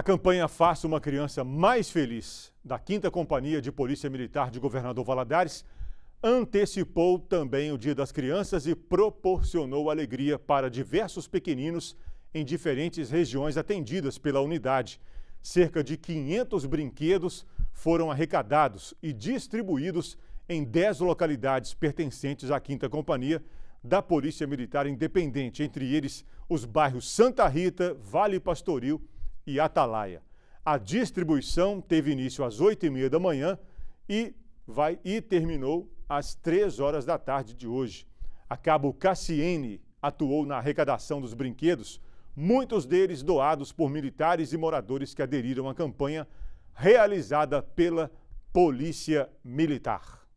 A campanha Faça uma Criança Mais Feliz, da 5 Companhia de Polícia Militar de Governador Valadares, antecipou também o Dia das Crianças e proporcionou alegria para diversos pequeninos em diferentes regiões atendidas pela unidade. Cerca de 500 brinquedos foram arrecadados e distribuídos em 10 localidades pertencentes à 5 Companhia da Polícia Militar Independente, entre eles os bairros Santa Rita, Vale Pastoril e e Atalaia. A distribuição teve início às 8h30 da manhã e, vai, e terminou às 3 horas da tarde de hoje. A Cabo Cassiene atuou na arrecadação dos brinquedos, muitos deles doados por militares e moradores que aderiram à campanha realizada pela Polícia Militar.